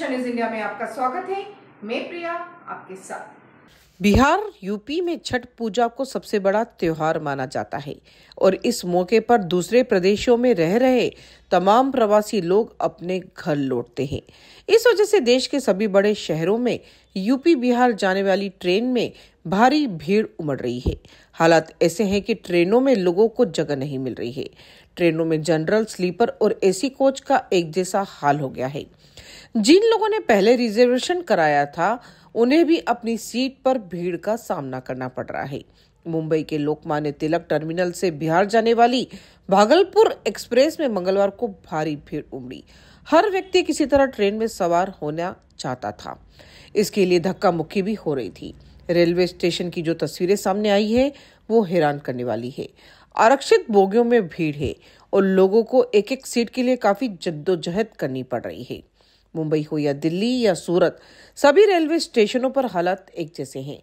nation is India में आपका स्वागत है मैं प्रिया आपके साथ बिहार यूपी में छठ पूजा को सबसे बड़ा त्योहार माना जाता है और इस मौके पर दूसरे प्रदेशों में रह रहे तमाम प्रवासी लोग अपने घर लौटते हैं इस वजह से देश के सभी बड़े शहरों में यूपी बिहार जाने वाली ट्रेन में भारी भीड़ उमड़ रही है हालात ऐसे हैं कि ट्रेनों में लोगों को जगह नहीं मिल रही है ट्रेनों में जनरल स्लीपर और एसी कोच का एक जैसा हाल हो गया है जिन लोगों ने पहले रिजर्वेशन कराया था उन्हें भी अपनी सीट पर भीड़ का सामना करना पड़ रहा है मुंबई के लोकमान्य तिलक टर्मिनल से बिहार जाने वाली भागलपुर एक्सप्रेस में मंगलवार को भारी भीड़ उमड़ी हर व्यक्ति किसी तरह ट्रेन में सवार होना चाहता था इसके लिए धक्का मुक्की भी हो रही थी रेलवे स्टेशन की जो तस्वीरें सामने आई है वो हैरान करने वाली है आरक्षित बोगियों में भीड़ है और लोगों को एक एक सीट के लिए काफी जद्दोजहद करनी पड़ रही है मुंबई हो या दिल्ली या सूरत सभी रेलवे स्टेशनों पर हालात एक जैसे हैं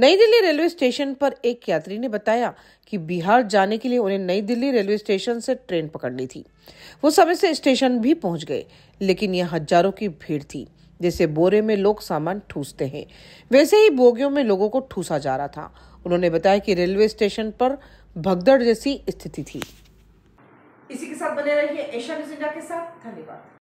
नई दिल्ली रेलवे स्टेशन पर एक यात्री ने बताया कि बिहार जाने के लिए उन्हें नई दिल्ली रेलवे स्टेशन से ट्रेन पकड़नी थी वो समय से स्टेशन भी पहुंच गए लेकिन यहाँ हजारों की भीड़ थी जैसे बोरे में लोग सामान ठूसते हैं वैसे ही बोगियों में लोगों को ठूसा जा रहा था उन्होंने बताया कि रेलवे स्टेशन पर भगदड़ जैसी स्थिति थी इसी के साथ बने रहिए एशिया न्यूज इंडिया के साथ धन्यवाद